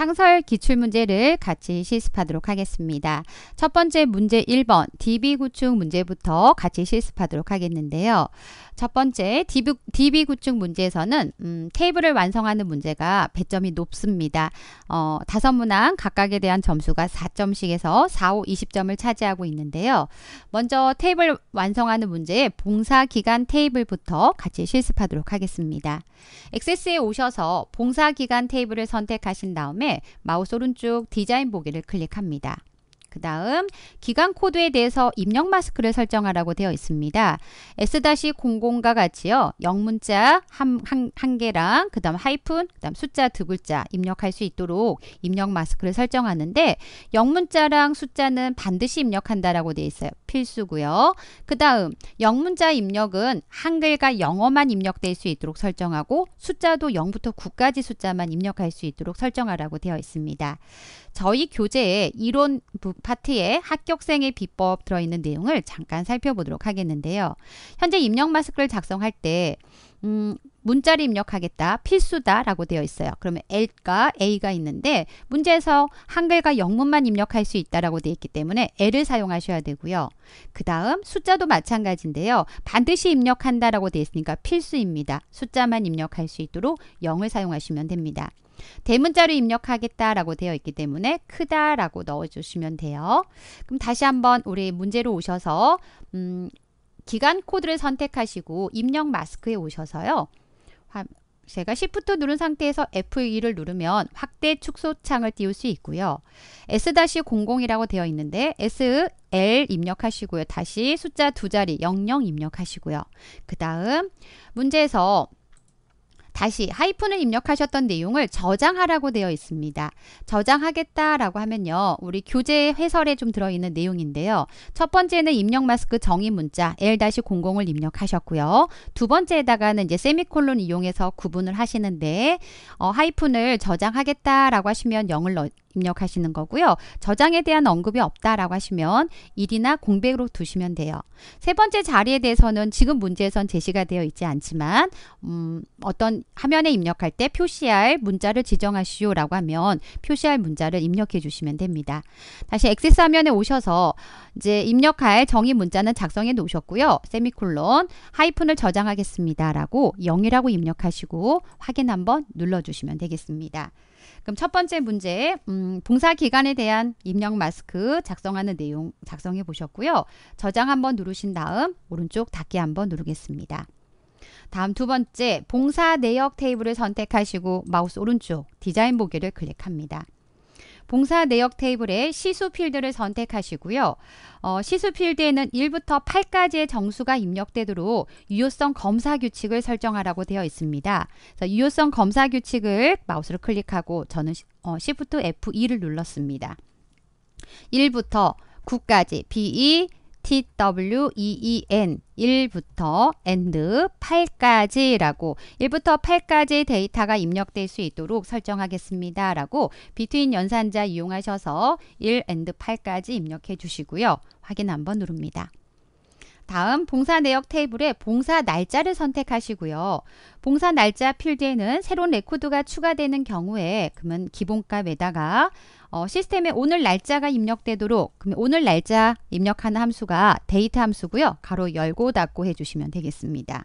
상설 기출문제를 같이 실습하도록 하겠습니다. 첫 번째 문제 1번 DB구축 문제부터 같이 실습하도록 하겠는데요. 첫 번째 DB, DB구축 문제에서는 음, 테이블을 완성하는 문제가 배점이 높습니다. 어, 다섯 문항 각각에 대한 점수가 4점씩에서 4, 5, 20점을 차지하고 있는데요. 먼저 테이블 완성하는 문제의 봉사기간 테이블부터 같이 실습하도록 하겠습니다. 액세스에 오셔서 봉사기간 테이블을 선택하신 다음에 마우스 오른쪽 디자인 보기를 클릭합니다. 그 다음 기간 코드에 대해서 입력 마스크를 설정하라고 되어 있습니다. S-00과 같이요. 영문자 한, 한, 한 개랑 그 다음 하이픈 그 다음 숫자 두 글자 입력할 수 있도록 입력 마스크를 설정하는데 영문자랑 숫자는 반드시 입력한다라고 되어 있어요. 필수고요. 그 다음 영문자 입력은 한글과 영어만 입력될 수 있도록 설정하고 숫자도 0부터 9까지 숫자만 입력할 수 있도록 설정하라고 되어 있습니다. 저희 교재의 이론 파트에 합격생의 비법 들어있는 내용을 잠깐 살펴보도록 하겠는데요. 현재 입력 마스크를 작성할 때 음, 문자를 입력하겠다. 필수다. 라고 되어 있어요. 그러면 L과 A가 있는데 문제에서 한글과 영문만 입력할 수 있다라고 되어 있기 때문에 L을 사용하셔야 되고요. 그 다음 숫자도 마찬가지인데요. 반드시 입력한다라고 되어 있으니까 필수입니다. 숫자만 입력할 수 있도록 0을 사용하시면 됩니다. 대문자로 입력하겠다라고 되어 있기 때문에 크다라고 넣어주시면 돼요. 그럼 다시 한번 우리 문제로 오셔서 음, 기간 코드를 선택하시고 입력 마스크에 오셔서요. 제가 Shift 누른 상태에서 F2를 누르면 확대 축소 창을 띄울 수 있고요. S-00이라고 되어 있는데 SL 입력하시고요. 다시 숫자 두 자리 00 입력하시고요. 그 다음 문제에서 다시 하이픈을 입력하셨던 내용을 저장하라고 되어 있습니다. 저장하겠다라고 하면요. 우리 교재 해설에 좀 들어있는 내용인데요. 첫 번째는 입력 마스크 정의 문자 L-00을 입력하셨고요. 두 번째에다가는 이제 세미콜론 이용해서 구분을 하시는데 어, 하이픈을 저장하겠다라고 하시면 0을 넣 입력하시는 거고요. 저장에 대한 언급이 없다라고 하시면 1이나 공백으로 두시면 돼요. 세 번째 자리에 대해서는 지금 문제에선 제시가 되어 있지 않지만 음, 어떤 화면에 입력할 때 표시할 문자를 지정하시오 라고 하면 표시할 문자를 입력해 주시면 됩니다. 다시 액세스 화면에 오셔서 이제 입력할 정의 문자는 작성해 놓으셨고요. 세미콜론 하이픈을 저장하겠습니다. 라고 0이라고 입력하시고 확인 한번 눌러주시면 되겠습니다. 그럼 첫 번째 문제, 음, 봉사 기간에 대한 입력 마스크 작성하는 내용 작성해 보셨고요. 저장 한번 누르신 다음 오른쪽 닫기 한번 누르겠습니다. 다음 두 번째, 봉사 내역 테이블을 선택하시고 마우스 오른쪽 디자인 보기를 클릭합니다. 봉사 내역 테이블에 시수 필드를 선택하시고요. 어, 시수 필드에는 1부터 8까지의 정수가 입력되도록 유효성 검사 규칙을 설정하라고 되어 있습니다. 유효성 검사 규칙을 마우스를 클릭하고 저는 어, Shift F2를 눌렀습니다. 1부터 9까지 B2, e, TWEEN 1부터 AND 8까지라고 1부터 8까지 데이터가 입력될 수 있도록 설정하겠습니다. 라고 비트윈 연산자 이용하셔서 1 AND 8까지 입력해 주시고요. 확인 한번 누릅니다. 다음 봉사 내역 테이블에 봉사 날짜를 선택하시고요. 봉사 날짜 필드에는 새로운 레코드가 추가되는 경우에 그러면 기본값에다가 어, 시스템에 오늘 날짜가 입력되도록 그럼 오늘 날짜 입력하는 함수가 데이트 함수고요. 가로 열고 닫고 해주시면 되겠습니다.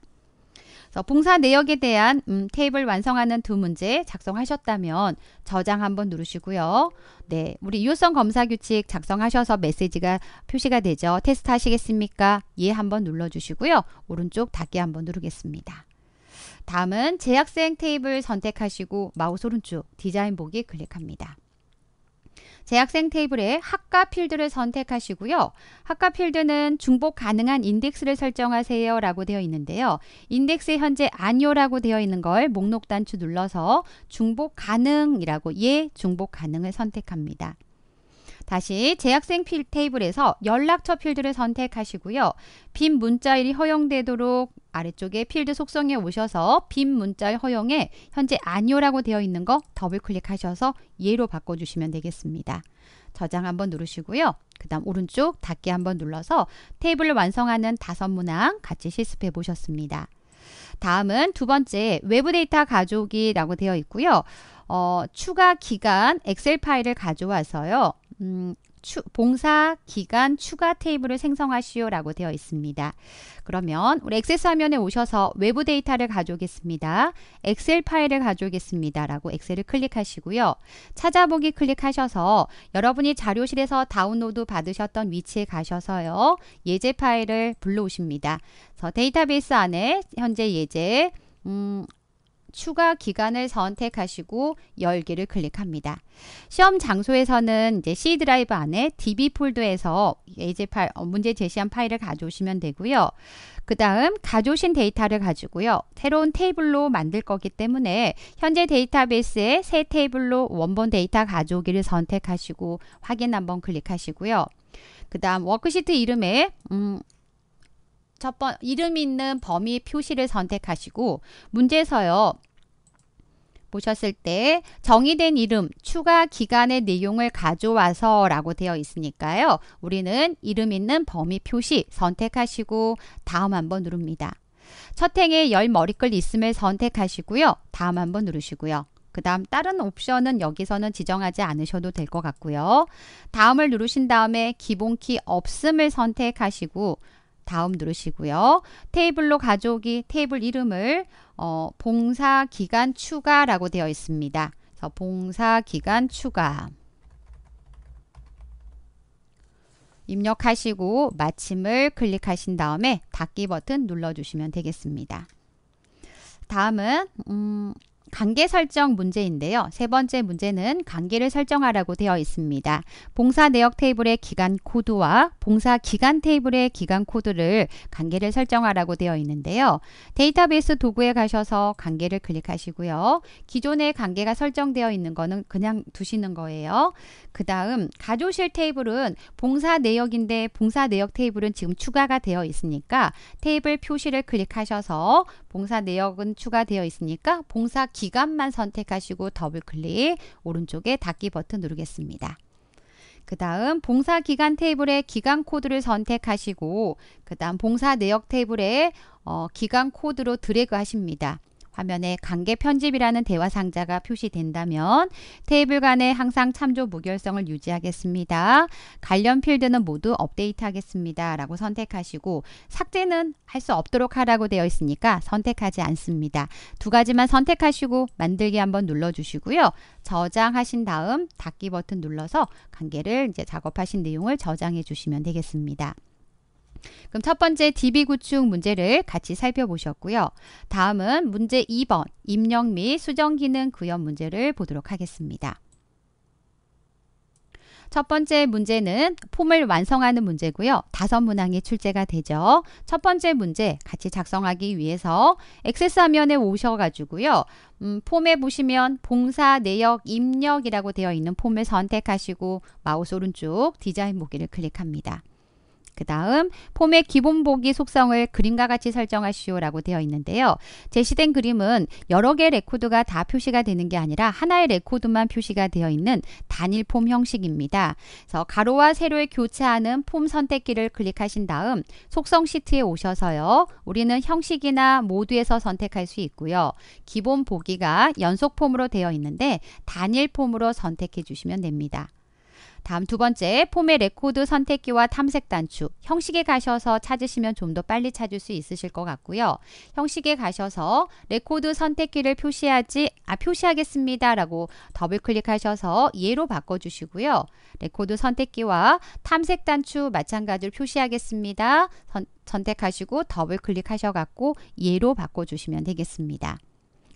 그래서 봉사 내역에 대한 음, 테이블 완성하는 두 문제 작성하셨다면 저장 한번 누르시고요. 네, 우리 유효성 검사 규칙 작성하셔서 메시지가 표시가 되죠. 테스트 하시겠습니까? 예 한번 눌러주시고요. 오른쪽 닫기 한번 누르겠습니다. 다음은 재학생 테이블 선택하시고 마우스 오른쪽 디자인 보기 클릭합니다. 재학생 테이블에 학과 필드를 선택하시고요. 학과 필드는 중복 가능한 인덱스를 설정하세요 라고 되어 있는데요. 인덱스 현재 아니요라고 되어 있는 걸 목록 단추 눌러서 중복 가능이라고 예 중복 가능을 선택합니다. 다시 재학생 필 테이블에서 연락처 필드를 선택하시고요. 빈 문자일이 허용되도록 아래쪽에 필드 속성에 오셔서 빈 문자일 허용에 현재 아니오라고 되어 있는 거 더블 클릭하셔서 예로 바꿔주시면 되겠습니다. 저장 한번 누르시고요. 그 다음 오른쪽 닫기 한번 눌러서 테이블을 완성하는 다섯 문항 같이 실습해 보셨습니다. 다음은 두 번째 외부 데이터 가져오기라고 되어 있고요. 어, 추가 기간 엑셀 파일을 가져와서요. 음, 추, 봉사 기간 추가 테이블을 생성하시오라고 되어 있습니다. 그러면 우리 액세스 화면에 오셔서 외부 데이터를 가져오겠습니다. 엑셀 파일을 가져오겠습니다라고 엑셀을 클릭하시고요. 찾아보기 클릭하셔서 여러분이 자료실에서 다운로드 받으셨던 위치에 가셔서요. 예제 파일을 불러오십니다. 그래서 데이터베이스 안에 현재 예제 음, 추가 기간을 선택하시고 열기를 클릭합니다. 시험 장소에서는 이제 C 드라이브 안에 DB 폴더에서 예제 파일, 어, 문제 제시한 파일을 가져오시면 되고요. 그 다음 가져오신 데이터를 가지고요. 새로운 테이블로 만들 거기 때문에 현재 데이터베이스에 새 테이블로 원본 데이터 가져오기를 선택하시고 확인 한번 클릭하시고요. 그 다음 워크시트 이름에 음, 첫 번, 이름 있는 범위 표시를 선택하시고, 문제에서요, 보셨을 때 정의된 이름, 추가 기간의 내용을 가져와서 라고 되어 있으니까요. 우리는 이름 있는 범위 표시 선택하시고 다음 한번 누릅니다. 첫 행에 열 머리글 있음을 선택하시고요. 다음 한번 누르시고요. 그 다음 다른 옵션은 여기서는 지정하지 않으셔도 될 것 같고요. 다음을 누르신 다음에 기본키 없음을 선택하시고 다음 누르시고요. 테이블로 가족이 테이블 이름을 어, 봉사기간 추가라고 되어 있습니다. 그래서 봉사기간 추가 입력하시고 마침을 클릭하신 다음에 닫기 버튼 눌러주시면 되겠습니다. 다음은 음, 관계 설정 문제인데요. 세 번째 문제는 관계를 설정하라고 되어 있습니다. 봉사 내역 테이블의 기간 코드와 봉사 기간 테이블의 기간 코드를 관계를 설정하라고 되어 있는데요. 데이터베이스 도구에 가셔서 관계를 클릭하시고요. 기존의 관계가 설정되어 있는 거는 그냥 두시는 거예요. 그 다음 가조실 테이블은 봉사 내역인데 봉사 내역 테이블은 지금 추가가 되어 있으니까 테이블 표시를 클릭하셔서 봉사 내역은 추가되어 있으니까 봉사 기 기간만 선택하시고 더블 클릭 오른쪽에 닫기 버튼 누르겠습니다. 그 다음 봉사 기간 테이블에 기간 코드를 선택하시고 그 다음 봉사 내역 테이블에 어, 기간 코드로 드래그 하십니다. 화면에 관계 편집이라는 대화 상자가 표시된다면 테이블 간에 항상 참조 무결성을 유지하겠습니다. 관련 필드는 모두 업데이트하겠습니다. 라고 선택하시고 삭제는 할 수 없도록 하라고 되어 있으니까 선택하지 않습니다. 두 가지만 선택하시고 만들기 한번 눌러주시고요. 저장하신 다음 닫기 버튼 눌러서 관계를 이제 작업하신 내용을 저장해 주시면 되겠습니다. 그럼 첫 번째 DB 구축 문제를 같이 살펴보셨고요. 다음은 문제 2번 입력 및 수정 기능 구현 문제를 보도록 하겠습니다. 첫 번째 문제는 폼을 완성하는 문제고요. 다섯 문항이 출제가 되죠. 첫 번째 문제 같이 작성하기 위해서 액세스 화면에 오셔가지고요. 음, 폼에 보시면 봉사 내역 입력이라고 되어 있는 폼을 선택하시고 마우스 오른쪽 디자인 보기를 클릭합니다. 그 다음 폼의 기본보기 속성을 그림과 같이 설정하시오라고 되어 있는데요. 제시된 그림은 여러 개의 레코드가 다 표시가 되는 게 아니라 하나의 레코드만 표시가 되어 있는 단일 폼 형식입니다. 그래서 가로와 세로의 교차하는 폼 선택기를 클릭하신 다음 속성 시트에 오셔서요. 우리는 형식이나 모드에서 선택할 수 있고요. 기본 보기가 연속 폼으로 되어 있는데 단일 폼으로 선택해 주시면 됩니다. 다음 두 번째 폼의 레코드 선택기와 탐색 단추 형식에 가셔서 찾으시면 좀 더 빨리 찾을 수 있으실 것 같고요. 형식에 가셔서 레코드 선택기를 표시하지 아 표시하겠습니다 라고 더블 클릭하셔서 예로 바꿔주시고요. 레코드 선택기와 탐색 단추 마찬가지로 표시하겠습니다 선, 선택하시고 더블 클릭하셔갖고 예로 바꿔주시면 되겠습니다.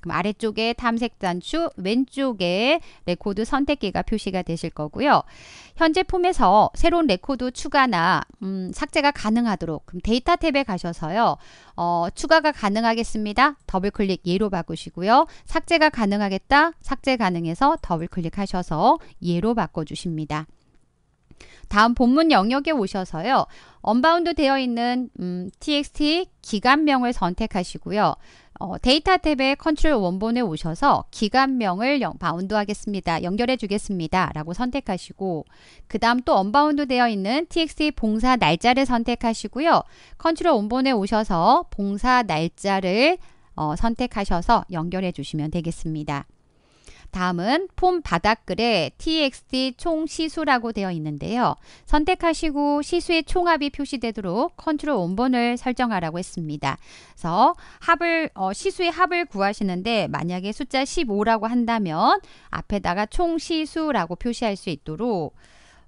그럼 아래쪽에 탐색 단추, 왼쪽에 레코드 선택기가 표시가 되실 거고요. 현 제품에서 새로운 레코드 추가나 음, 삭제가 가능하도록 그럼 데이터 탭에 가셔서요. 어, 추가가 가능하겠습니다. 더블 클릭 예로 바꾸시고요. 삭제가 가능하겠다. 삭제 가능해서 더블 클릭하셔서 예로 바꿔 주십니다. 다음 본문 영역에 오셔서요. 언바운드 되어 있는 음, txt 기간명을 선택하시고요. 어, 데이터 탭의 컨트롤 원본에 오셔서 기간명을 영, 바운드 하겠습니다. 연결해 주겠습니다. 라고 선택하시고 그 다음 또 언바운드 되어 있는 txt 봉사 날짜를 선택하시고요. 컨트롤 원본에 오셔서 봉사 날짜를 어, 선택하셔서 연결해 주시면 되겠습니다. 다음은 폼 바닥글에 txt 총 시수라고 되어 있는데요. 선택하시고 시수의 총합이 표시되도록 컨트롤 원본을 설정하라고 했습니다. 그래서 합을 어, 시수의 합을 구하시는데 만약에 숫자 15라고 한다면 앞에다가 총 시수라고 표시할 수 있도록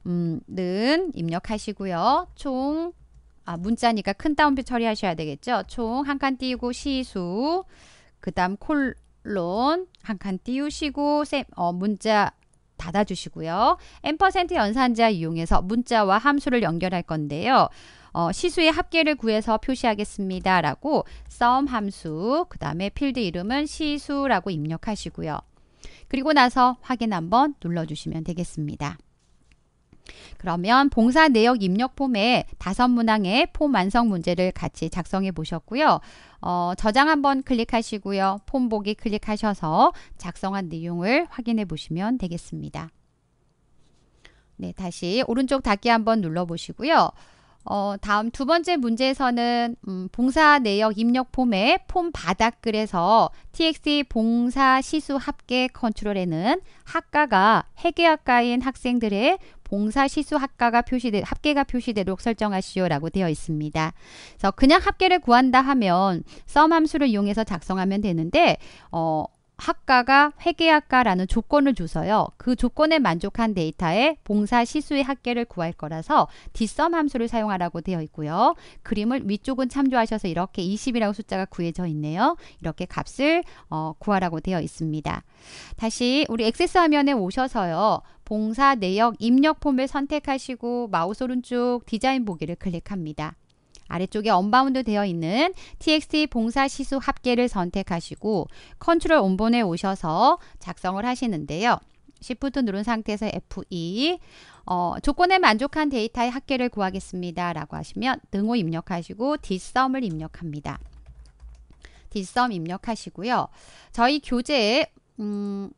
음, 는 입력하시고요. 총 아, 문자니까 큰 따옴표 처리하셔야 되겠죠. 총 한 칸 띄우고 시수 그 다음 콜 물론 한 칸 띄우시고 쌤, 어, 문자 닫아주시고요. 앰퍼센트 연산자 이용해서 문자와 함수를 연결할 건데요. 어, 시수의 합계를 구해서 표시하겠습니다. 라고 썸 함수, 그 다음에 필드 이름은 시수라고 입력하시고요. 그리고 나서 확인 한번 눌러주시면 되겠습니다. 그러면 봉사 내역 입력 폼에 다섯 문항의 폼 완성 문제를 같이 작성해 보셨고요. 어, 저장 한번 클릭하시고요. 폼 보기 클릭하셔서 작성한 내용을 확인해 보시면 되겠습니다. 네, 다시 오른쪽 닫기 한번 눌러 보시고요. 어, 다음 두 번째 문제에서는 음, 봉사 내역 입력 폼의 폼 바닥글에서 txt 봉사 시수 합계 컨트롤에는 학과가 해계학과인 학생들의 봉사 시수 합가가 표시되 합계가 표시대로 설정하시오라고 되어 있습니다. 그래서 그냥 합계를 구한다 하면 썸 함수를 이용해서 작성하면 되는데 어, 학과가 회계학과라는 조건을 줘서요. 그 조건에 만족한 데이터에 봉사 시수의 합계를 구할 거라서 디썸 함수를 사용하라고 되어 있고요. 그림을 위쪽은 참조하셔서 이렇게 20이라고 숫자가 구해져 있네요. 이렇게 값을 어, 구하라고 되어 있습니다. 다시 우리 액세스 화면에 오셔서요. 봉사 내역 입력 폼을 선택하시고 마우스 오른쪽 디자인 보기를 클릭합니다. 아래쪽에 언바운드 되어 있는 txt 봉사시수 합계를 선택하시고 컨트롤 온본에 오셔서 작성을 하시는데요. Shift 누른 상태에서 F2 e, 어, 조건에 만족한 데이터의 합계를 구하겠습니다. 라고 하시면 등호 입력하시고 뒷썸을 입력합니다. 뒷썸 입력하시고요. 저희 교재에 음,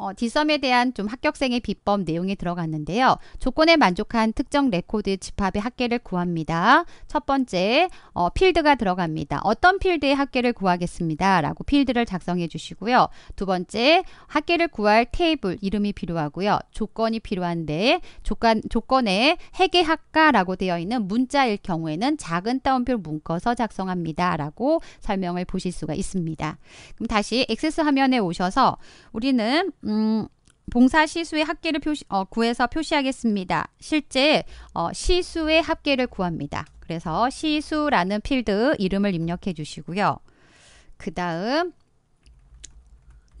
어, 디썸에 대한 좀 합격생의 비법 내용이 들어갔는데요. 조건에 만족한 특정 레코드 집합의 합계를 구합니다. 첫 번째, 어, 필드가 들어갑니다. 어떤 필드의 합계를 구하겠습니다. 라고 필드를 작성해 주시고요. 두 번째, 합계를 구할 테이블 이름이 필요하고요. 조건이 필요한데 조건, 조건에 해계학과라고 되어 있는 문자일 경우에는 작은 따옴표를 묶어서 작성합니다. 라고 설명을 보실 수가 있습니다. 그럼 다시 액세스 화면에 오셔서 우리는 음, 음, 봉사 시수의 합계를 표시, 어, 구해서 표시하겠습니다. 실제 어, 시수의 합계를 구합니다. 그래서 시수라는 필드 이름을 입력해 주시고요. 그 다음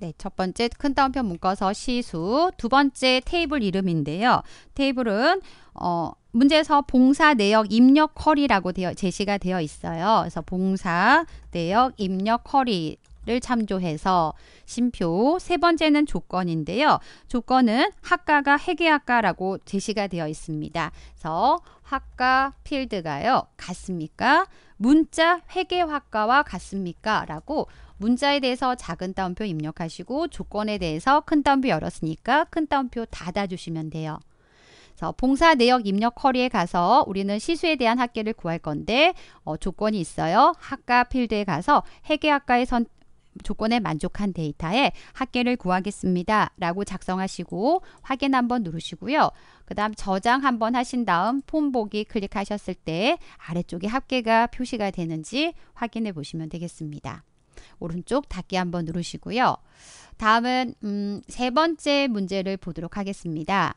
네, 첫 번째 큰 따옴표 묶어서 시수, 두 번째 테이블 이름인데요. 테이블은 어, 문제에서 봉사 내역 입력 쿼리라고 되어 제시가 되어 있어요. 그래서 봉사 내역 입력 쿼리 를 참조해서 심표 세 번째는 조건인데요. 조건은 학과가 회계학과라고 제시가 되어 있습니다. 그래서 학과 필드가요. 같습니까? 문자 회계학과와 같습니까? 라고 문자에 대해서 작은 따옴표 입력하시고 조건에 대해서 큰 따옴표 열었으니까 큰 따옴표 닫아주시면 돼요. 그래서 봉사 내역 입력 커리에 가서 우리는 시수에 대한 학계를 구할 건데 어, 조건이 있어요. 학과 필드에 가서 회계학과에 선, 조건에 만족한 데이터에 학계를 구하겠습니다. 라고 작성하시고 확인 한번 누르시고요. 그 다음 저장 한번 하신 다음 폼 보기 클릭하셨을 때 아래쪽에 합계가 표시가 되는지 확인해 보시면 되겠습니다. 오른쪽 닫기 한번 누르시고요. 다음은 음, 세 번째 문제를 보도록 하겠습니다.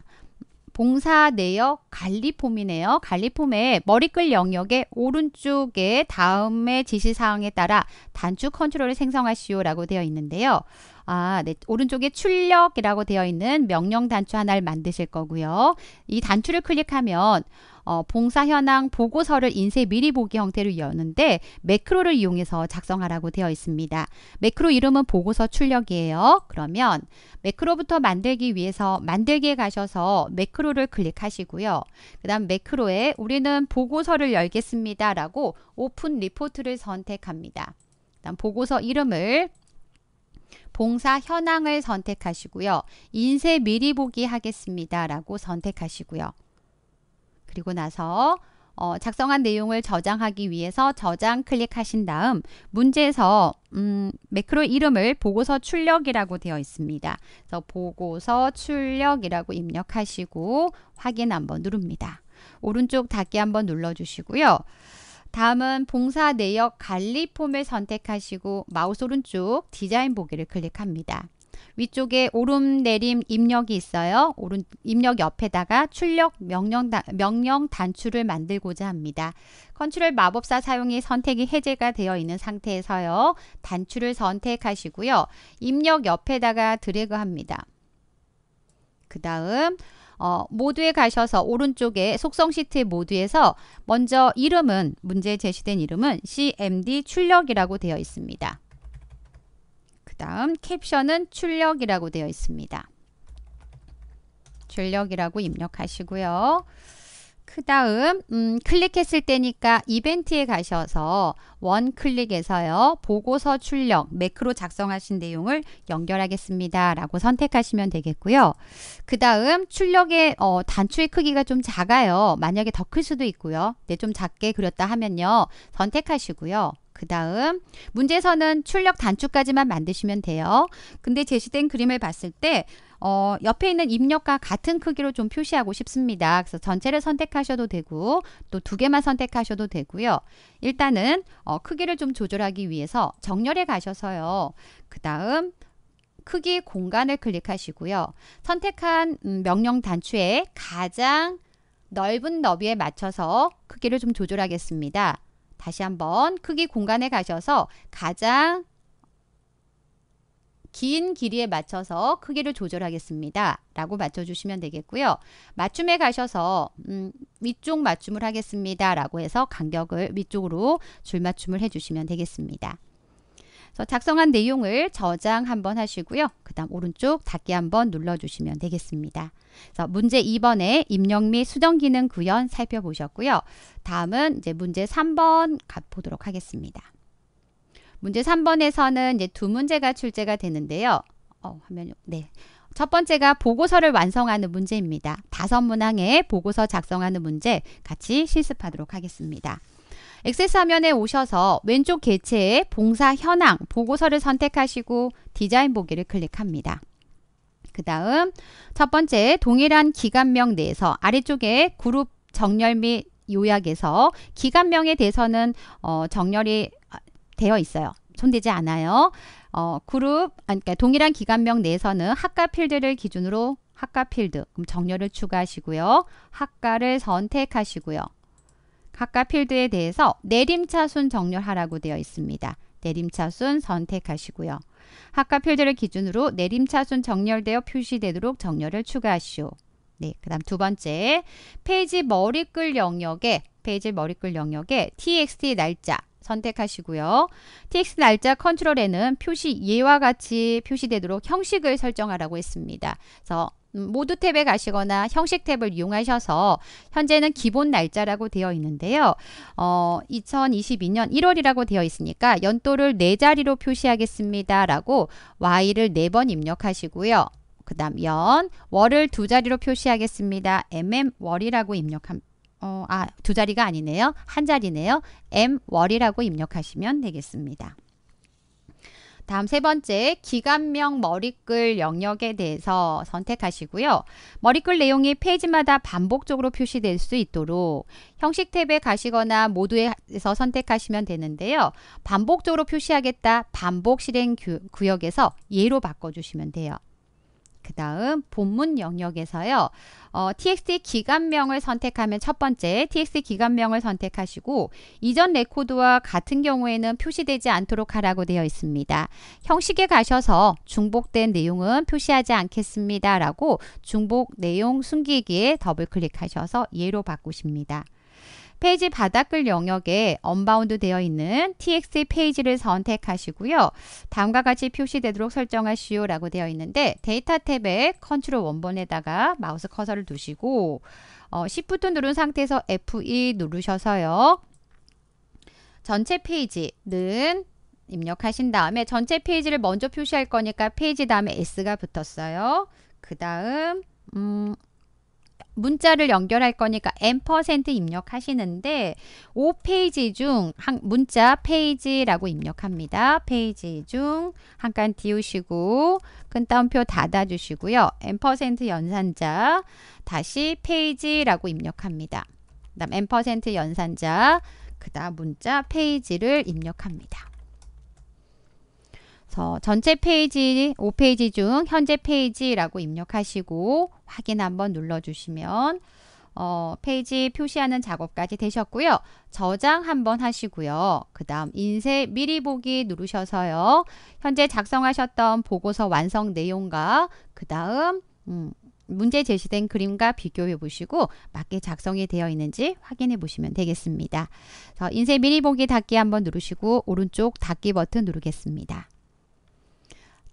봉사 내역 관리폼이네요. 관리폼의 머리글 영역의 오른쪽에 다음의 지시사항에 따라 단축 컨트롤을 생성하시오라고 되어 있는데요. 아, 네. 오른쪽에 출력이라고 되어 있는 명령 단추 하나를 만드실 거고요. 이 단추를 클릭하면 어, 봉사 현황 보고서를 인쇄 미리 보기 형태로 여는데 매크로를 이용해서 작성하라고 되어 있습니다. 매크로 이름은 보고서 출력이에요. 그러면 매크로부터 만들기 위해서 만들기에 가셔서 매크로를 클릭하시고요. 그 다음 매크로에 우리는 보고서를 열겠습니다. 라고 오픈 리포트를 선택합니다. 다음 보고서 이름을 봉사 현황을 선택하시고요. 인쇄 미리 보기 하겠습니다. 라고 선택하시고요. 그리고 나서 어, 작성한 내용을 저장하기 위해서 저장 클릭하신 다음 문제에서 음, 매크로 이름을 보고서 출력이라고 되어 있습니다. 그래서 보고서 출력이라고 입력하시고 확인 한번 누릅니다. 오른쪽 닫기 한번 눌러주시고요. 다음은 봉사 내역 관리 폼을 선택하시고 마우스 오른쪽 디자인 보기를 클릭합니다. 위쪽에 오름 내림 입력이 있어요. 오른 입력 옆에다가 출력 명령, 단, 명령 단추를 만들고자 합니다. 컨트롤 마법사 사용이 선택이 해제가 되어 있는 상태에서요. 단추를 선택하시고요. 입력 옆에다가 드래그 합니다. 그 다음 어, 모드에 가셔서 오른쪽에 속성 시트 모드에서 먼저 이름은 문제에 제시된 이름은 CMD 출력이라고 되어 있습니다. 다음 캡션은 출력이라고 되어 있습니다. 출력이라고 입력하시고요. 그 다음 음, 클릭했을 때니까 이벤트에 가셔서 원클릭에서요. 보고서 출력, 매크로 작성하신 내용을 연결하겠습니다. 라고 선택하시면 되겠고요. 그 다음 출력의 어, 단추의 크기가 좀 작아요. 만약에 더 클 수도 있고요. 네, 좀 작게 그렸다 하면요. 선택하시고요. 그 다음 문제에서는 출력 단추까지만 만드시면 돼요. 근데 제시된 그림을 봤을 때 어, 옆에 있는 입력과 같은 크기로 좀 표시하고 싶습니다. 그래서 전체를 선택하셔도 되고 또 두 개만 선택하셔도 되고요. 일단은 어, 크기를 좀 조절하기 위해서 정렬에 가셔서요. 그 다음 크기 공간을 클릭하시고요. 선택한 음, 명령 단추에 가장 넓은 너비에 맞춰서 크기를 좀 조절하겠습니다. 다시 한번 크기 공간에 가셔서 가장 긴 길이에 맞춰서 크기를 조절하겠습니다. 라고 맞춰주시면 되겠고요. 맞춤에 가셔서 음, 위쪽 맞춤을 하겠습니다. 라고 해서 간격을 위쪽으로 줄 맞춤을 해주시면 되겠습니다. 그래서 작성한 내용을 저장 한번 하시고요. 그 다음 오른쪽 닫기 한번 눌러주시면 되겠습니다. 그래서 문제 2번에 입력 및 수정 기능 구현 살펴보셨고요. 다음은 이제 문제 3번 가보도록 하겠습니다. 문제 3번에서는 이제 두 문제가 출제가 되는데요. 어, 화면, 네. 첫 번째가 보고서를 완성하는 문제입니다. 다섯 문항의 보고서 작성하는 문제 같이 실습하도록 하겠습니다. 액세스 화면에 오셔서 왼쪽 개체의 봉사 현황 보고서를 선택하시고 디자인 보기를 클릭합니다. 그 다음 첫 번째 동일한 기간명 내에서 아래쪽에 그룹 정렬 및 요약에서 기간명에 대해서는 어, 정렬이 되어 있어요. 손대지 않아요. 어, 그룹, 아니, 그러니까 동일한 기간명 내에서는 학과 필드를 기준으로 학과 필드, 그럼 정렬을 추가하시고요. 학과를 선택하시고요. 각각 필드에 대해서 내림차순 정렬하라고 되어 있습니다. 내림차순 선택하시고요. 학과 필드를 기준으로 내림차순 정렬되어 표시되도록 정렬을 추가하시오. 네, 그 다음 두 번째 페이지 머리글 영역에 페이지 머리글 영역에 txt 날짜 선택하시고요. txt 날짜 컨트롤에는 표시 예와 같이 표시되도록 형식을 설정하라고 했습니다. 그래서 음, 모두 탭에 가시거나 형식 탭을 이용하셔서 현재는 기본 날짜라고 되어 있는데요. 어, 2022년 1월이라고 되어 있으니까 연도를 네 자리로 표시하겠습니다. 라고 Y를 네 번 입력하시고요. 그 다음 연, 월을 두 자리로 표시하겠습니다. mm월이라고 입력함. 어, 아, 두 자리가 아니네요. 한 자리네요. m월이라고 입력하시면 되겠습니다. 다음 세 번째 기간명 머리글 영역에 대해서 선택하시고요. 머리글 내용이 페이지마다 반복적으로 표시될 수 있도록 형식 탭에 가시거나 모두에서 선택하시면 되는데요. 반복적으로 표시하겠다 반복 실행 구역에서 예로 바꿔주시면 돼요. 그 다음 본문 영역에서요. 어, txt 기간명을 선택하면 첫 번째 txt 기간명을 선택하시고 이전 레코드와 같은 경우에는 표시되지 않도록 하라고 되어 있습니다. 형식에 가셔서 중복된 내용은 표시하지 않겠습니다. 라고 중복 내용 숨기기에 더블 클릭하셔서 예로 바꾸십니다. 페이지 바닥글 영역에 언바운드 되어 있는 txt 페이지를 선택하시고요. 다음과 같이 표시되도록 설정하시오 라고 되어 있는데 데이터 탭에 컨트롤 원본에다가 마우스 커서를 두시고 어, Shift 누른 상태에서 F1 e 누르셔서요. 전체 페이지는 입력하신 다음에 전체 페이지를 먼저 표시할 거니까 페이지 다음에 S가 붙었어요. 그 다음 음, 문자를 연결할 거니까 n% 입력하시는데 5페이지 중 한, 문자 페이지라고 입력합니다. 페이지 중 한칸 띄우시고 큰 따옴표 닫아주시고요. n% 연산자 다시 페이지라고 입력합니다. 그 다음 n% 연산자 그 다음 문자 페이지를 입력합니다. 그래서 전체 페이지 5페이지 중 현재 페이지라고 입력하시고 확인 한번 눌러주시면 어, 페이지 표시하는 작업까지 되셨고요. 저장 한번 하시고요. 그 다음 인쇄 미리 보기 누르셔서요. 현재 작성하셨던 보고서 완성 내용과 그 다음 음, 문제 제시된 그림과 비교해 보시고 맞게 작성이 되어 있는지 확인해 보시면 되겠습니다. 인쇄 미리 보기 닫기 한번 누르시고 오른쪽 닫기 버튼 누르겠습니다.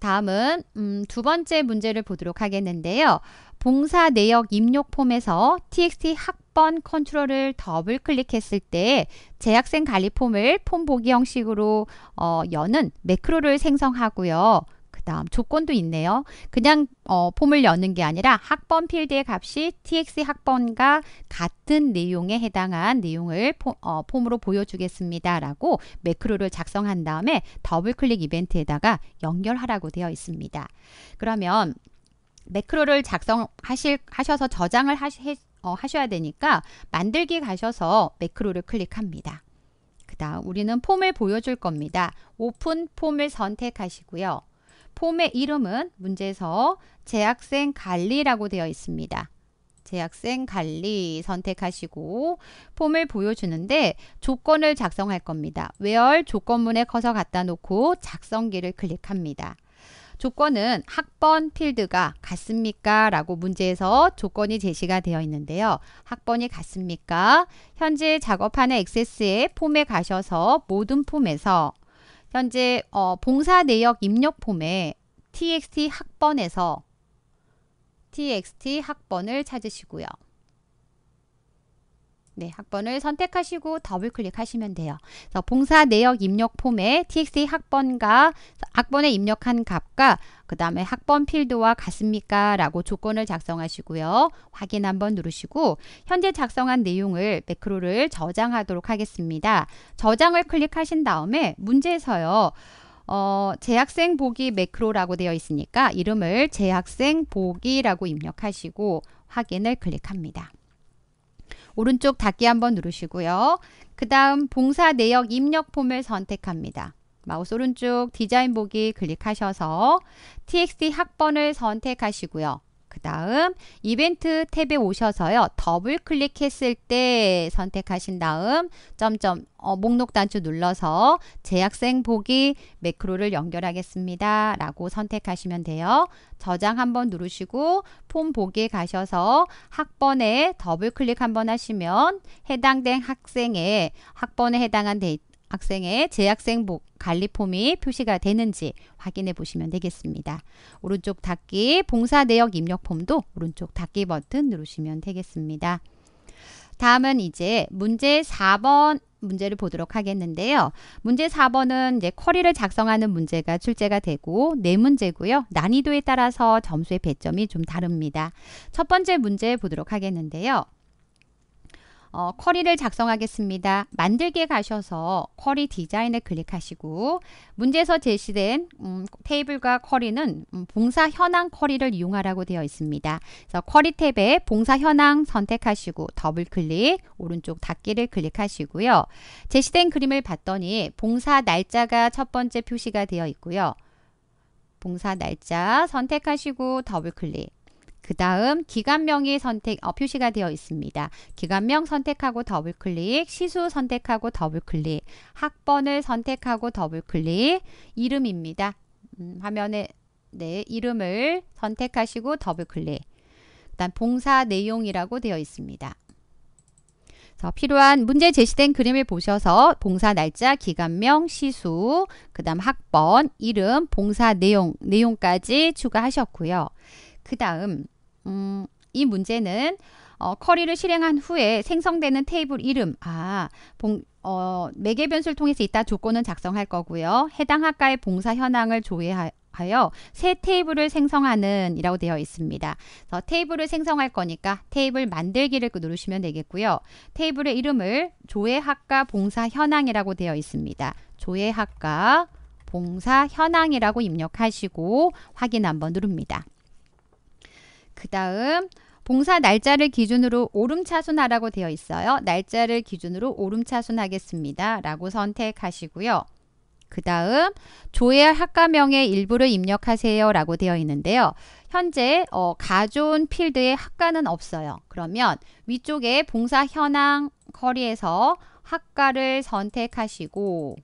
다음은 음, 두 번째 문제를 보도록 하겠는데요. 봉사 내역 입력 폼에서 txt 학번 컨트롤을 더블 클릭했을 때 재학생 관리 폼을 폼 보기 형식으로 어, 여는 매크로를 생성하고요. 그 다음 조건도 있네요. 그냥 어, 폼을 여는 게 아니라 학번 필드의 값이 tx 학번과 같은 내용에 해당한 내용을 폼, 어, 으로 보여주겠습니다. 라고 매크로를 작성한 다음에 더블클릭 이벤트에다가 연결하라고 되어 있습니다. 그러면 매크로를 작성하실 하셔서 저장을 하시, 어, 하셔야 되니까 만들기 가셔서 매크로를 클릭합니다. 그 다음 우리는 폼을 보여줄 겁니다. 오픈 폼을 선택하시고요. 폼의 이름은 문제에서 재학생 관리라고 되어 있습니다. 재학생 관리 선택하시고 폼을 보여주는데 조건을 작성할 겁니다. 웨얼 조건문에 커서 갖다 놓고 작성기를 클릭합니다. 조건은 학번 필드가 같습니까? 라고 문제에서 조건이 제시가 되어 있는데요. 학번이 같습니까? 현재 작업하는 액세스에 폼에 가셔서 모든 폼에서 현재 어, 봉사 내역 입력 폼에 txt 학번에서 txt 학번을 찾으시고요. 네, 학번을 선택하시고 더블 클릭하시면 돼요. 봉사 내역 입력 폼에 txt 학번과 학번에 입력한 값과 그 다음에 학번 필드와 같습니까? 라고 조건을 작성하시고요. 확인 한번 누르시고 현재 작성한 내용을 매크로를 저장하도록 하겠습니다. 저장을 클릭하신 다음에 문제에서요. 어, 재학생 보기 매크로라고 되어 있으니까 이름을 재학생 보기라고 입력하시고 확인을 클릭합니다. 오른쪽 닫기 한번 누르시고요. 그 다음 봉사 내역 입력 폼을 선택합니다. 마우스 오른쪽 디자인 보기 클릭하셔서 TXT 학번을 선택하시고요. 그 다음 이벤트 탭에 오셔서요. 더블 클릭했을 때 선택하신 다음 점점 어, 목록 단추 눌러서 재학생 보기 매크로를 연결하겠습니다. 라고 선택하시면 돼요. 저장 한번 누르시고 폼 보기에 가셔서 학번에 더블 클릭 한번 하시면 해당된 학생의 학번에 해당한 데이터 학생의 재학생복 관리폼이 표시가 되는지 확인해 보시면 되겠습니다. 오른쪽 닫기 봉사 내역 입력폼도 오른쪽 닫기 버튼 누르시면 되겠습니다. 다음은 이제 문제 4번 문제를 보도록 하겠는데요. 문제 4번은 이제 쿼리를 작성하는 문제가 출제가 되고 네 문제고요. 난이도에 따라서 점수의 배점이 좀 다릅니다. 첫 번째 문제 보도록 하겠는데요. 어, 쿼리를 작성하겠습니다. 만들기에 가셔서 쿼리 디자인을 클릭하시고 문제에서 제시된 음, 테이블과 쿼리는 음, 봉사 현황 쿼리를 이용하라고 되어 있습니다. 그래서 쿼리 탭에 봉사 현황 선택하시고 더블 클릭, 오른쪽 닫기를 클릭하시고요. 제시된 그림을 봤더니 봉사 날짜가 첫 번째 표시가 되어 있고요. 봉사 날짜 선택하시고 더블 클릭. 그 다음 기관명이 선택 어, 표시가 되어 있습니다. 기관명 선택하고 더블클릭, 시수 선택하고 더블클릭, 학번을 선택하고 더블클릭, 이름입니다. 음, 화면에 네, 이름을 선택하시고 더블클릭. 일단 봉사 내용이라고 되어 있습니다. 필요한 문제 제시된 그림을 보셔서 봉사 날짜, 기간명, 시수, 그 다음 학번, 이름, 봉사 내용, 내용까지 추가하셨고요. 그 다음 음, 이 문제는 어, 커리를 실행한 후에 생성되는 테이블 이름 아 봉, 어, 매개 변수를 통해서 이따 조건은 작성할 거고요. 해당 학과의 봉사 현황을 조회하 여새 테이블을 생성하는 이라고 되어 있습니다. 그래서 테이블을 생성할 거니까 테이블 만들기를 그 누르시면 되겠고요. 테이블의 이름을 조회학과 봉사 현황이라고 되어 있습니다. 조회학과 봉사 현황이라고 입력하시고 확인 한번 누릅니다. 그 다음 봉사 날짜를 기준으로 오름차순하라고 되어 있어요. 날짜를 기준으로 오름차순하겠습니다. 라고 선택하시고요. 그 다음 조회할 학과명의 일부를 입력하세요 라고 되어 있는데요. 현재 어, 가져온 필드에 학과는 없어요. 그러면 위쪽에 봉사 현황 커리에서 학과를 선택하시고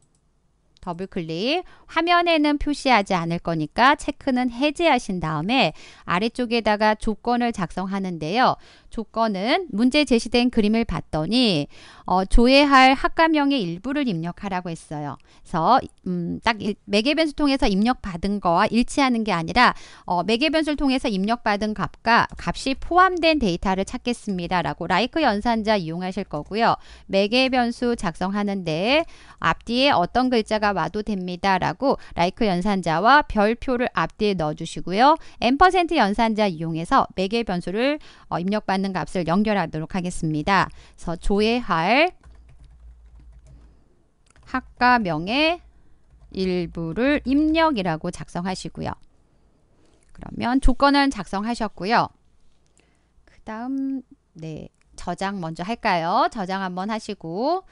더블 클릭 화면에는 표시하지 않을 거니까 체크는 해제하신 다음에 아래쪽에다가 조건을 작성하는데요. 조건은 문제 제시된 그림을 봤더니 어, 조회할 학과명의 일부를 입력하라고 했어요. 그래서 음, 딱 매개 변수 통해서 입력받은 거와 일치하는 게 아니라 어, 매개 변수를 통해서 입력받은 값과 값이 포함된 데이터를 찾겠습니다라고 라이크 연산자 이용하실 거고요. 매개 변수 작성하는데 앞뒤에 어떤 글자가 와도 됩니다라고 라이크 연산자와 별표를 앞뒤에 넣어주시고요. n% 연산자 이용해서 매개 변수를 어, 입력받는 있는 값을 연결하도록 하겠습니다. 그래서 조회할 학과명의 일부를 입력이라고 작성하시고요. 그러면 조건은 작성하셨고요. 그 다음 네 저장 먼저 할까요? 저장 한번 하시고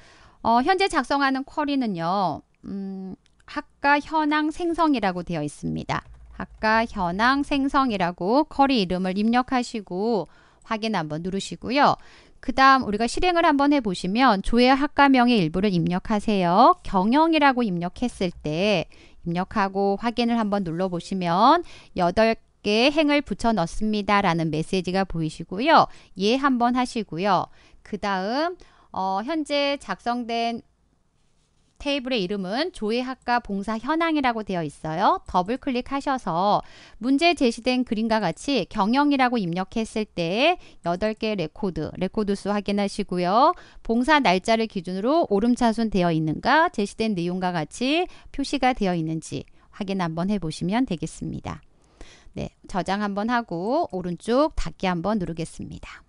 어, 현재 작성하는 쿼리는요. 음, 학과 현황 생성이라고 되어 있습니다. 학과 현황 생성이라고 쿼리 이름을 입력하시고 확인 한번 누르시고요. 그 다음 우리가 실행을 한번 해보시면 조회 학과명의 일부를 입력하세요. 경영이라고 입력했을 때 입력하고 확인을 한번 눌러보시면 8개 행을 붙여 넣습니다. 라는 메시지가 보이시고요. 예 한번 하시고요. 그 다음 어, 현재 작성된 테이블의 이름은 조회학과 봉사 현황이라고 되어 있어요. 더블 클릭하셔서 문제 제시된 그림과 같이 경영이라고 입력했을 때 8개 레코드, 레코드 수 확인하시고요. 봉사 날짜를 기준으로 오름차순 되어 있는가, 제시된 내용과 같이 표시가 되어 있는지 확인 한번 해보시면 되겠습니다. 네, 저장 한번 하고 오른쪽 닫기 한번 누르겠습니다.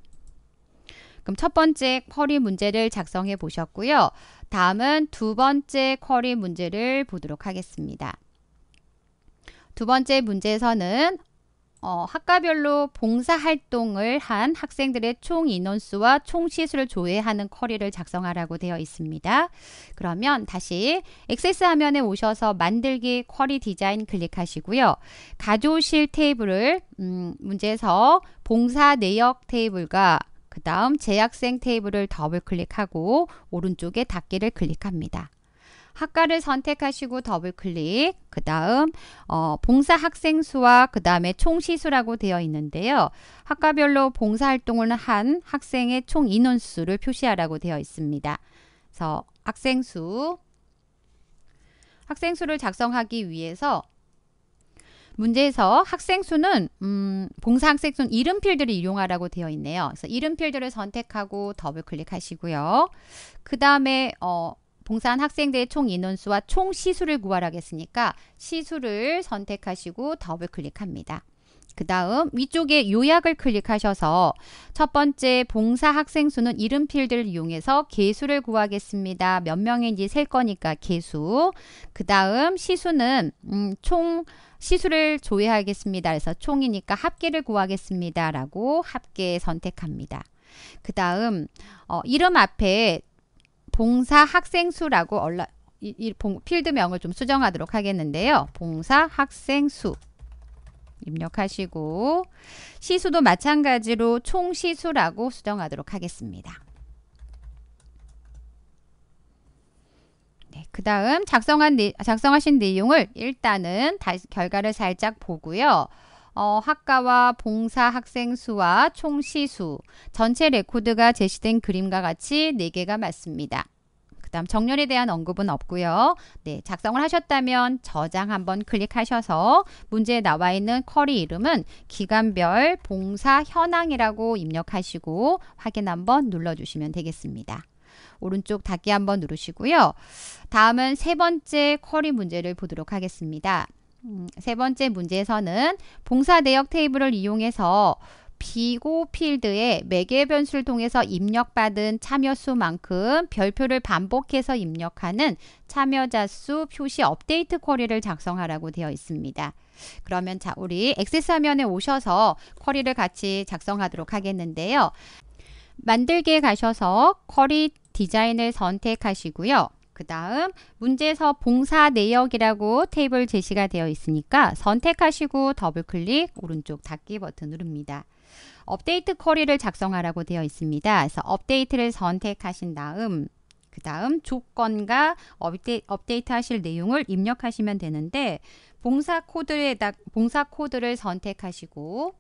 그럼 첫 번째 쿼리 문제를 작성해 보셨고요. 다음은 두 번째 쿼리 문제를 보도록 하겠습니다. 두 번째 문제에서는 어, 학과별로 봉사활동을 한 학생들의 총 인원수와 총 시수를 조회하는 쿼리를 작성하라고 되어 있습니다. 그러면 다시 액세스 화면에 오셔서 만들기 쿼리 디자인 클릭하시고요. 가져오실 테이블을 음, 문제에서 봉사 내역 테이블과 그 다음 재학생 테이블을 더블 클릭하고 오른쪽에 닫기를 클릭합니다. 학과를 선택하시고 더블 클릭, 그 다음 어, 봉사 학생 수와 그 다음에 총시수라고 되어 있는데요. 학과별로 봉사활동을 한 학생의 총 인원수를 표시하라고 되어 있습니다. 그래서 학생 수, 학생 수를 작성하기 위해서 문제에서 학생 수는 음, 봉사 학생 수는 이름필드를 이용하라고 되어 있네요. 그래서 이름필드를 선택하고 더블 클릭하시고요. 그 다음에 어, 봉사한 학생들의 총 인원수와 총 시수를 구하라겠으니까 시수를 선택하시고 더블 클릭합니다. 그 다음 위쪽에 요약을 클릭하셔서 첫 번째 봉사 학생 수는 이름 필드를 이용해서 개수를 구하겠습니다. 몇 명인지 셀 거니까 개수. 그 다음 시수는 음, 총 시수를 조회하겠습니다. 그래서 총이니까 합계를 구하겠습니다. 라고 합계 선택합니다. 그 다음 어, 이름 앞에 봉사 학생 수라고 얼라, 이, 이 봉, 필드명을 좀 수정하도록 하겠는데요. 봉사 학생 수 입력하시고 시수도 마찬가지로 총시수라고 수정하도록 하겠습니다. 네, 그 다음 작성한 작성하신 내용을 일단은 다시 결과를 살짝 보고요. 어, 학과와 봉사 학생 수와 총시수, 전체 레코드가 제시된 그림과 같이 네개가 맞습니다. 그 다음 정렬에 대한 언급은 없고요. 네, 작성을 하셨다면 저장 한번 클릭하셔서 문제에 나와 있는 커리 이름은 기간별 봉사 현황이라고 입력하시고 확인 한번 눌러주시면 되겠습니다. 오른쪽 닫기 한번 누르시고요. 다음은 세 번째 쿼리 문제를 보도록 하겠습니다. 음, 세 번째 문제에서는 봉사 내역 테이블을 이용해서 비고 필드에 매개 변수를 통해서 입력받은 참여수만큼 별표를 반복해서 입력하는 참여자 수 표시 업데이트 쿼리를 작성하라고 되어 있습니다. 그러면 자, 우리 액세스 화면에 오셔서 쿼리를 같이 작성하도록 하겠는데요. 만들기에 가셔서 쿼리 디자인을 선택하시고요. 그 다음 문제에서 봉사 내역이라고 테이블 제시가 되어 있으니까 선택하시고 더블클릭 오른쪽 닫기 버튼 누릅니다. 업데이트 쿼리를 작성하라고 되어 있습니다. 그래서 업데이트를 선택하신 다음 그 다음 조건과 업데이, 업데이트 하실 내용을 입력하시면 되는데 봉사 코드에다 봉사 코드를 선택하시고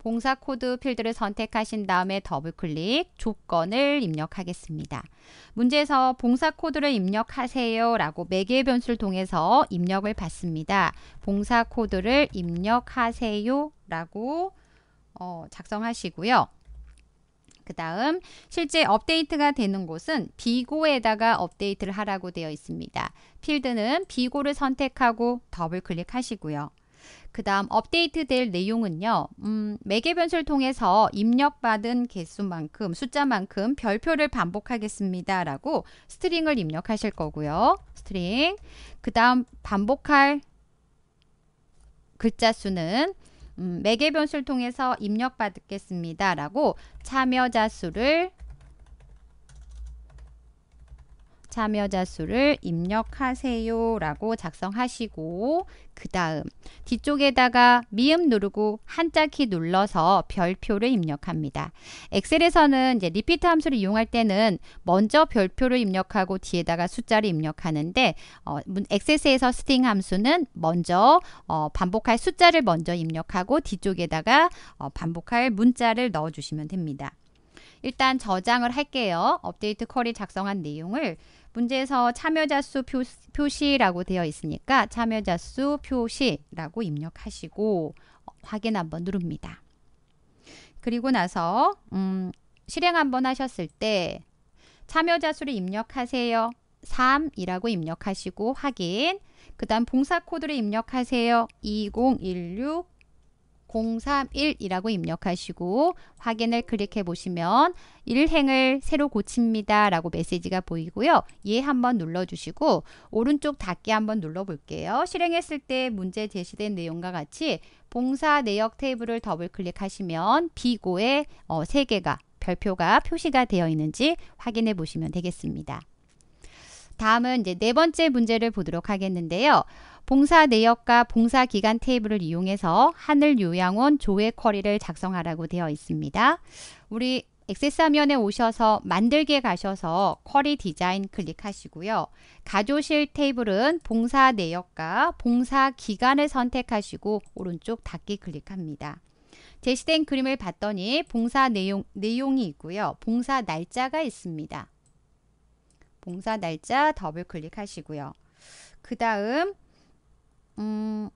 봉사 코드 필드를 선택하신 다음에 더블클릭 조건을 입력하겠습니다. 문제에서 봉사 코드를 입력하세요 라고 매개 변수를 통해서 입력을 받습니다. 봉사 코드를 입력하세요 라고 어, 작성하시고요. 그 다음 실제 업데이트가 되는 곳은 비고에다가 업데이트를 하라고 되어 있습니다. 필드는 비고를 선택하고 더블클릭하시고요. 그 다음 업데이트 될 내용은요. 음, 매개 변수를 통해서 입력받은 개수만큼 숫자만큼 별표를 반복하겠습니다. 라고 스트링을 입력하실 거고요. 스트링 그 다음 반복할 글자 수는 음, 매개 변수를 통해서 입력받겠습니다. 라고 참여자 수를 참여자 수를 입력하세요 라고 작성하시고 그 다음 뒤쪽에다가 미음 누르고 한자키 눌러서 별표를 입력합니다. 엑셀에서는 이제 리피트 함수를 이용할 때는 먼저 별표를 입력하고 뒤에다가 숫자를 입력하는데 어, 엑세스에서 스팅 함수는 먼저 어, 반복할 숫자를 먼저 입력하고 뒤쪽에다가 어, 반복할 문자를 넣어주시면 됩니다. 일단 저장을 할게요. 업데이트 쿼리 작성한 내용을 문제에서 참여자 수 표시, 라고 되어 있으니까 참여자 수 표시라고 입력하시고 어, 확인 한번 누릅니다. 그리고 나서 음, 실행 한번 하셨을 때 참여자 수를 입력하세요. 3이라고 입력하시고 확인. 그 다음 봉사 코드를 입력하세요. 2016 031이라고 입력하시고 확인을 클릭해 보시면 일행을 새로 고칩니다 라고 메시지가 보이고요. 예 한번 눌러주시고 오른쪽 닫기 한번 눌러볼게요. 실행했을 때 문제 제시된 내용과 같이 봉사 내역 테이블을 더블 클릭하시면 비고의 어, 3개가 별표가 표시가 되어 있는지 확인해 보시면 되겠습니다. 다음은 이제 네 번째 문제를 보도록 하겠는데요. 봉사 내역과 봉사 기간 테이블을 이용해서 하늘 요양원 조회 쿼리를 작성하라고 되어 있습니다. 우리 액세스 화면에 오셔서 만들기에 가셔서 쿼리 디자인 클릭하시고요. 가조실 테이블은 봉사 내역과 봉사 기간을 선택하시고 오른쪽 닫기 클릭합니다. 제시된 그림을 봤더니 봉사 내용, 내용이 있고요. 봉사 날짜가 있습니다. 봉사 날짜 더블 클릭하시고요. 그 다음 음,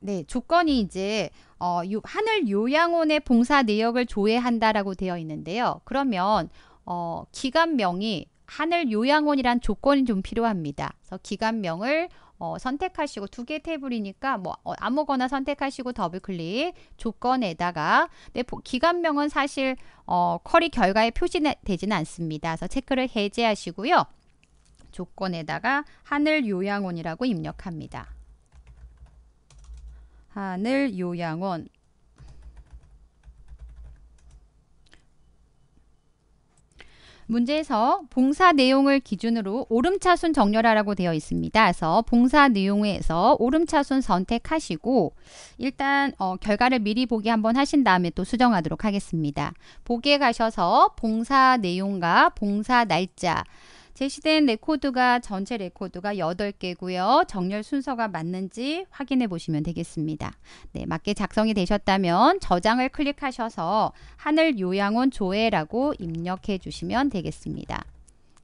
네, 조건이 이제 어, 요, 하늘 요양원의 봉사 내역을 조회한다라고 되어 있는데요. 그러면 어, 기관명이 하늘 요양원이란 조건이 좀 필요합니다. 그래서 기관명을 어, 선택하시고 두 개 테이블이니까 뭐 어, 아무거나 선택하시고 더블 클릭 조건에다가 근기관명은 사실 어, 커리 결과에 표시되지는 않습니다. 그래서 체크를 해제하시고요. 조건에다가 하늘 요양원이라고 입력합니다. 하늘 요양원 문제에서 봉사 내용을 기준으로 오름차순 정렬하라고 되어 있습니다. 그래서 봉사 내용에서 오름차순 선택하시고 일단 어, 결과를 미리 보기 한번 하신 다음에 또 수정하도록 하겠습니다. 보기에 가셔서 봉사 내용과 봉사 날짜 제시된 레코드가 전체 레코드가 8개고요. 정렬 순서가 맞는지 확인해 보시면 되겠습니다. 네, 맞게 작성이 되셨다면 저장을 클릭하셔서 하늘 요양원 조회라고 입력해 주시면 되겠습니다.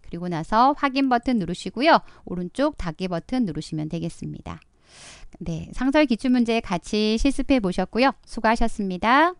그리고 나서 확인 버튼 누르시고요. 오른쪽 닫기 버튼 누르시면 되겠습니다. 네, 상설 기출 문제 같이 실습해 보셨고요. 수고하셨습니다.